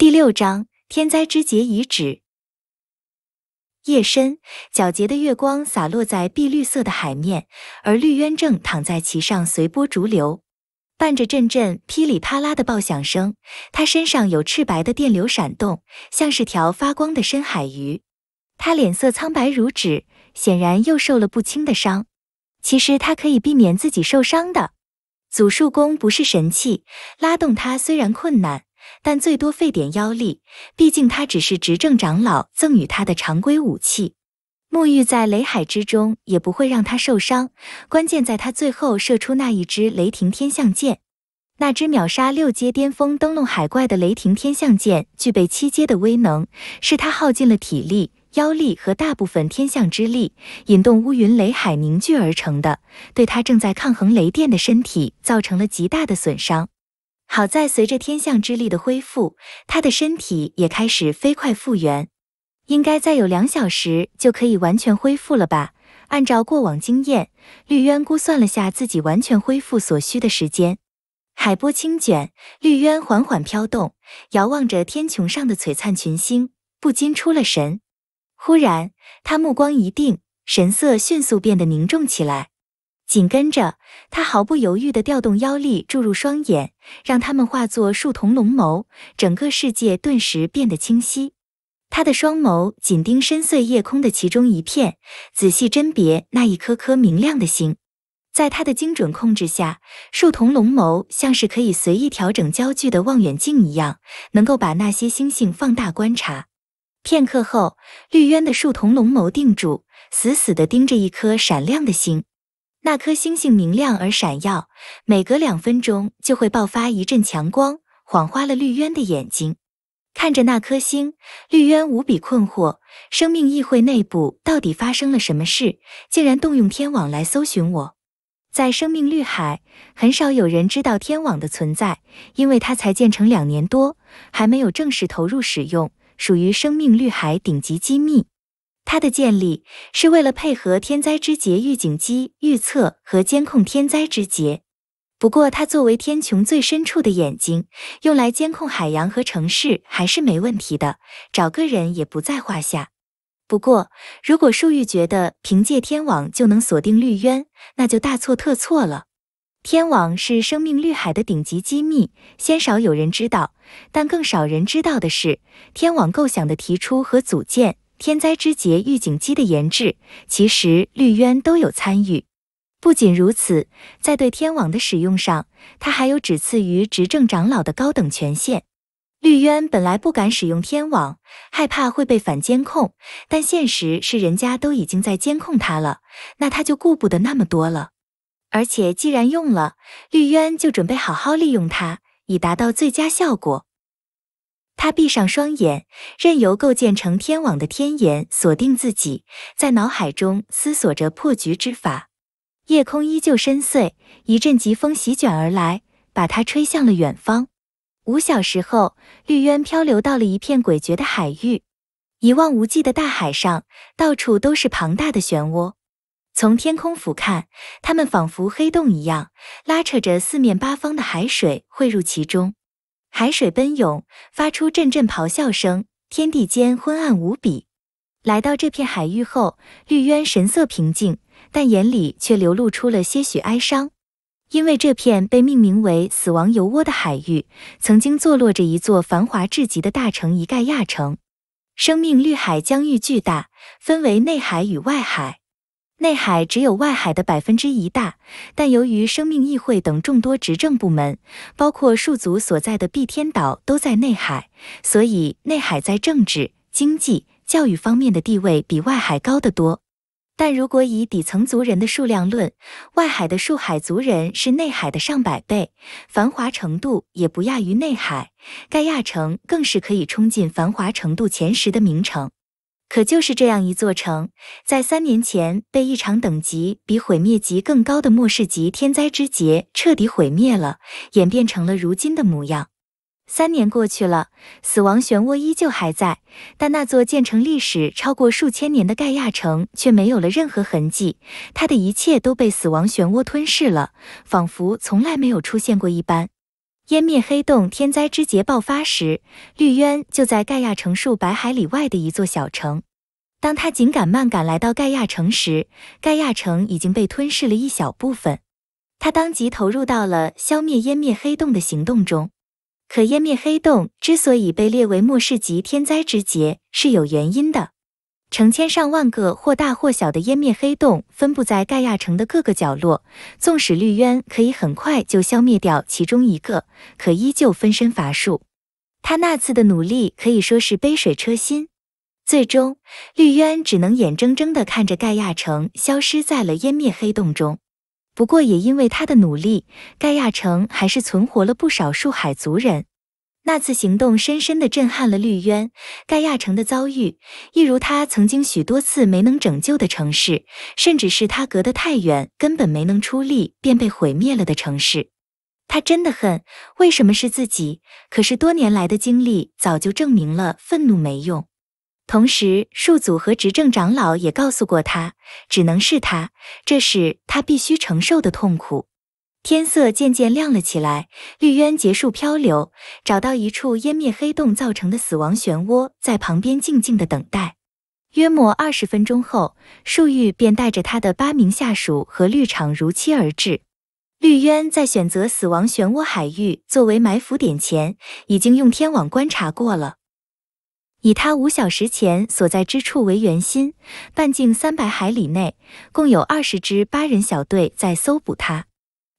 第六章天灾之劫已止。夜深，皎洁的月光洒落在碧绿色的海面，而绿渊正躺在其上随波逐流，伴着阵阵噼里啪啦的爆响声，他身上有赤白的电流闪动，像是条发光的深海鱼。他脸色苍白如纸，显然又受了不轻的伤。其实他可以避免自己受伤的，祖树弓不是神器，拉动它虽然困难。但最多费点妖力，毕竟他只是执政长老赠予他的常规武器。沐浴在雷海之中，也不会让他受伤。关键在他最后射出那一支雷霆天象箭，那只秒杀六阶巅峰灯笼海怪的雷霆天象箭，具备七阶的威能，是他耗尽了体力、妖力和大部分天象之力，引动乌云雷海凝聚而成的，对他正在抗衡雷电的身体造成了极大的损伤。好在随着天象之力的恢复，他的身体也开始飞快复原。应该再有两小时就可以完全恢复了吧？按照过往经验，绿渊估算了下自己完全恢复所需的时间。海波轻卷，绿渊缓缓飘动，遥望着天穹上的璀璨群星，不禁出了神。忽然，他目光一定，神色迅速变得凝重起来。紧跟着，他毫不犹豫地调动妖力注入双眼，让他们化作树瞳龙眸，整个世界顿时变得清晰。他的双眸紧盯深邃夜空的其中一片，仔细甄别那一颗颗明亮的星。在他的精准控制下，树瞳龙眸像是可以随意调整焦距的望远镜一样，能够把那些星星放大观察。片刻后，绿渊的树瞳龙眸定住，死死地盯着一颗闪亮的星。那颗星星明亮而闪耀，每隔两分钟就会爆发一阵强光，晃花了绿渊的眼睛。看着那颗星，绿渊无比困惑：生命议会内部到底发生了什么事，竟然动用天网来搜寻我？在生命绿海，很少有人知道天网的存在，因为它才建成两年多，还没有正式投入使用，属于生命绿海顶级机密。它的建立是为了配合天灾之劫预警机预测和监控天灾之劫。不过，它作为天穹最深处的眼睛，用来监控海洋和城市还是没问题的，找个人也不在话下。不过，如果树欲觉得凭借天网就能锁定绿渊，那就大错特错了。天网是生命绿海的顶级机密，鲜少有人知道。但更少人知道的是，天网构想的提出和组建。天灾之劫预警机的研制，其实绿渊都有参与。不仅如此，在对天网的使用上，他还有只次于执政长老的高等权限。绿渊本来不敢使用天网，害怕会被反监控，但现实是人家都已经在监控他了，那他就顾不得那么多了。而且既然用了，绿渊就准备好好利用它，以达到最佳效果。他闭上双眼，任由构建成天网的天眼锁定自己，在脑海中思索着破局之法。夜空依旧深邃，一阵疾风席卷而来，把他吹向了远方。五小时后，绿渊漂流到了一片诡谲的海域，一望无际的大海上，到处都是庞大的漩涡。从天空俯瞰，它们仿佛黑洞一样，拉扯着四面八方的海水汇入其中。海水奔涌，发出阵阵咆哮声。天地间昏暗无比。来到这片海域后，绿渊神色平静，但眼里却流露出了些许哀伤。因为这片被命名为“死亡油窝”的海域，曾经坐落着一座繁华至极的大城——一盖亚城。生命绿海疆域巨大，分为内海与外海。内海只有外海的百分之一大，但由于生命议会等众多执政部门，包括数族所在的碧天岛都在内海，所以内海在政治、经济、教育方面的地位比外海高得多。但如果以底层族人的数量论，外海的数海族人是内海的上百倍，繁华程度也不亚于内海。盖亚城更是可以冲进繁华程度前十的名城。可就是这样一座城，在三年前被一场等级比毁灭级更高的末世级天灾之劫彻底毁灭了，演变成了如今的模样。三年过去了，死亡漩涡依旧还在，但那座建成历史超过数千年的盖亚城却没有了任何痕迹，它的一切都被死亡漩涡吞噬了，仿佛从来没有出现过一般。湮灭黑洞天灾之劫爆发时，绿渊就在盖亚城数百海里外的一座小城。当他紧赶慢赶来到盖亚城时，盖亚城已经被吞噬了一小部分。他当即投入到了消灭湮灭黑洞的行动中。可湮灭黑洞之所以被列为末世级天灾之劫，是有原因的。成千上万个或大或小的湮灭黑洞分布在盖亚城的各个角落，纵使绿渊可以很快就消灭掉其中一个，可依旧分身乏术。他那次的努力可以说是杯水车薪，最终绿渊只能眼睁睁地看着盖亚城消失在了湮灭黑洞中。不过也因为他的努力，盖亚城还是存活了不少树海族人。那次行动深深地震撼了绿渊，盖亚城的遭遇，一如他曾经许多次没能拯救的城市，甚至是他隔得太远，根本没能出力便被毁灭了的城市。他真的恨，为什么是自己？可是多年来的经历早就证明了，愤怒没用。同时，数祖和执政长老也告诉过他，只能是他，这是他必须承受的痛苦。天色渐渐亮了起来，绿渊结束漂流，找到一处湮灭黑洞造成的死亡漩涡，在旁边静静的等待。约莫二十分钟后，树玉便带着他的八名下属和绿场如期而至。绿渊在选择死亡漩涡海域作为埋伏点前，已经用天网观察过了。以他五小时前所在之处为圆心，半径三百海里内，共有二十支八人小队在搜捕他。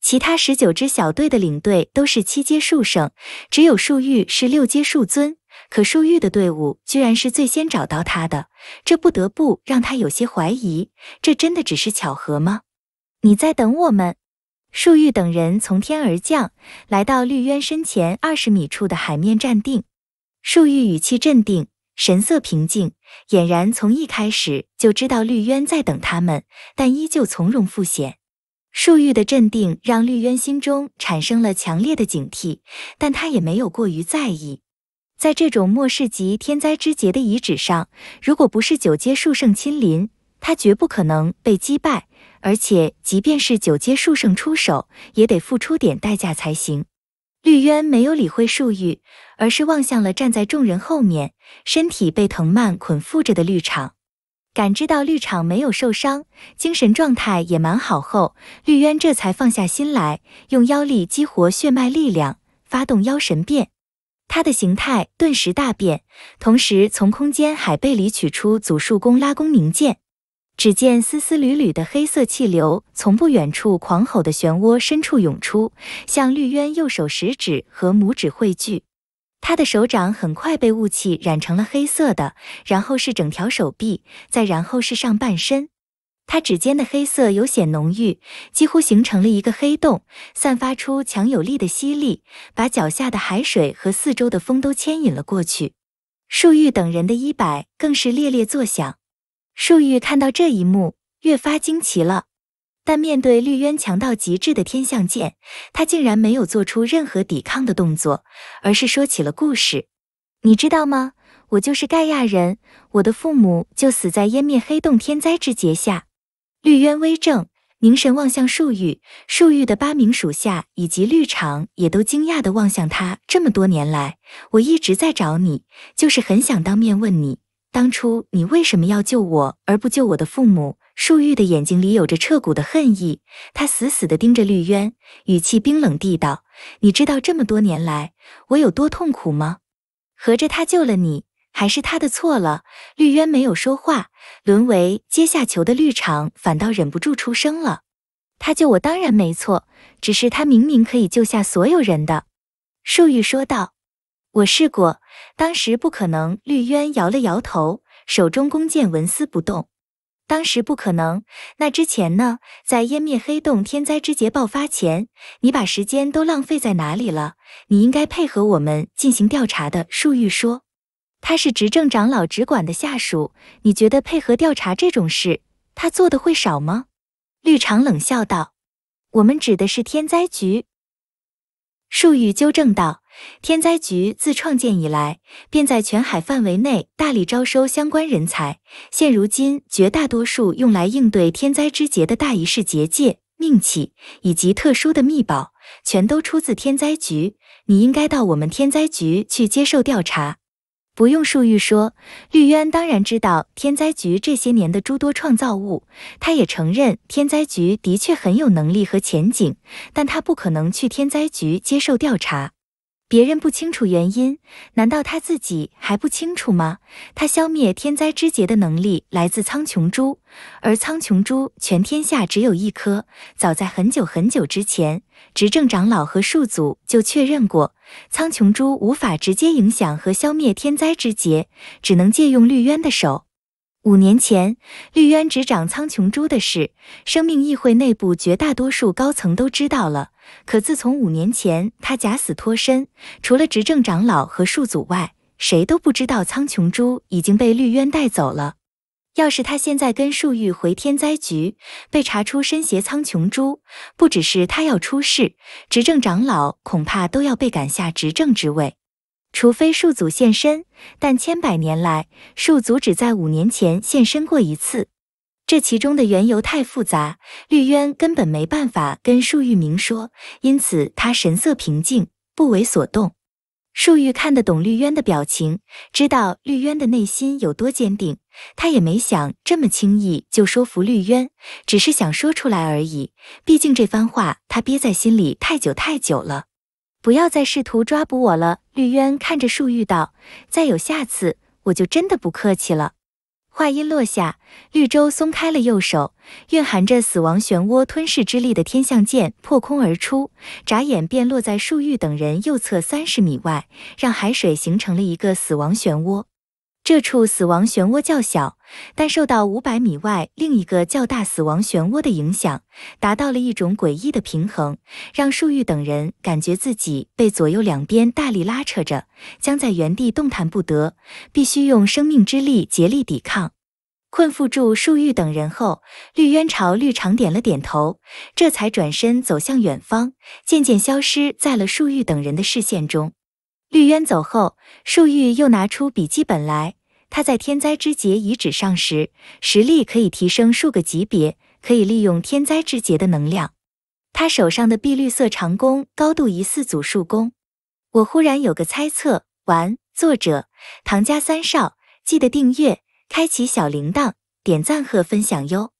其他十九支小队的领队都是七阶树圣，只有树玉是六阶树尊。可树玉的队伍居然是最先找到他的，这不得不让他有些怀疑：这真的只是巧合吗？你在等我们？树玉等人从天而降，来到绿渊身前二十米处的海面站定。树玉语气镇定，神色平静，俨然从一开始就知道绿渊在等他们，但依旧从容赴险。树玉的镇定让绿渊心中产生了强烈的警惕，但他也没有过于在意。在这种末世级天灾之劫的遗址上，如果不是九阶树圣亲临，他绝不可能被击败。而且，即便是九阶树圣出手，也得付出点代价才行。绿渊没有理会树玉，而是望向了站在众人后面、身体被藤蔓捆缚着的绿场。感知到绿场没有受伤，精神状态也蛮好后，绿渊这才放下心来，用妖力激活血脉力量，发动妖神变，他的形态顿时大变，同时从空间海贝里取出祖树宫拉弓、凝剑。只见丝丝缕缕的黑色气流从不远处狂吼的漩涡深处涌出，向绿渊右手食指和拇指汇聚。他的手掌很快被雾气染成了黑色的，然后是整条手臂，再然后是上半身。他指尖的黑色有显浓郁，几乎形成了一个黑洞，散发出强有力的吸力，把脚下的海水和四周的风都牵引了过去。树玉等人的衣摆更是猎猎作响。树玉看到这一幕，越发惊奇了。但面对绿渊强到极致的天象剑，他竟然没有做出任何抵抗的动作，而是说起了故事。你知道吗？我就是盖亚人，我的父母就死在湮灭黑洞天灾之劫下。绿渊微怔，凝神望向树玉，树玉的八名属下以及绿长也都惊讶地望向他。这么多年来，我一直在找你，就是很想当面问你。当初你为什么要救我，而不救我的父母？树玉的眼睛里有着彻骨的恨意，他死死地盯着绿渊，语气冰冷地道：“你知道这么多年来我有多痛苦吗？合着他救了你，还是他的错了？”绿渊没有说话，沦为阶下囚的绿场反倒忍不住出声了：“他救我当然没错，只是他明明可以救下所有人的。”树玉说道。我试过，当时不可能。绿渊摇了摇头，手中弓箭纹丝不动。当时不可能。那之前呢？在湮灭黑洞天灾之劫爆发前，你把时间都浪费在哪里了？你应该配合我们进行调查的。树玉说，他是执政长老直管的下属，你觉得配合调查这种事，他做的会少吗？绿长冷笑道：“我们指的是天灾局。”树玉纠正道。天灾局自创建以来，便在全海范围内大力招收相关人才。现如今，绝大多数用来应对天灾之劫的大仪式结界、命器以及特殊的秘宝，全都出自天灾局。你应该到我们天灾局去接受调查。不用树玉说，绿渊当然知道天灾局这些年的诸多创造物。他也承认天灾局的确很有能力和前景，但他不可能去天灾局接受调查。别人不清楚原因，难道他自己还不清楚吗？他消灭天灾之劫的能力来自苍穹珠，而苍穹珠全天下只有一颗。早在很久很久之前，执政长老和树祖就确认过，苍穹珠无法直接影响和消灭天灾之劫，只能借用绿渊的手。五年前，绿渊执掌苍穹珠的事，生命议会内部绝大多数高层都知道了。可自从五年前他假死脱身，除了执政长老和树祖外，谁都不知道苍穹珠已经被绿渊带走了。要是他现在跟树玉回天灾局，被查出身携苍穹珠，不只是他要出事，执政长老恐怕都要被赶下执政之位。除非树祖现身，但千百年来树祖只在五年前现身过一次。这其中的缘由太复杂，绿渊根本没办法跟树玉明说，因此他神色平静，不为所动。树玉看得懂绿渊的表情，知道绿渊的内心有多坚定，他也没想这么轻易就说服绿渊，只是想说出来而已。毕竟这番话他憋在心里太久太久了。不要再试图抓捕我了，绿渊看着树玉道：“再有下次，我就真的不客气了。”话音落下，绿洲松开了右手，蕴含着死亡漩涡吞噬之力的天象剑破空而出，眨眼便落在树玉等人右侧三十米外，让海水形成了一个死亡漩涡。这处死亡漩涡较小，但受到五百米外另一个较大死亡漩涡的影响，达到了一种诡异的平衡，让树玉等人感觉自己被左右两边大力拉扯着，将在原地动弹不得，必须用生命之力竭力抵抗。困缚住树玉等人后，绿渊朝绿长点了点头，这才转身走向远方，渐渐消失在了树玉等人的视线中。绿渊走后，树玉又拿出笔记本来。他在天灾之劫遗址上时，实力可以提升数个级别，可以利用天灾之劫的能量。他手上的碧绿色长弓，高度疑似祖树弓。我忽然有个猜测。完，作者唐家三少，记得订阅、开启小铃铛、点赞和分享哟。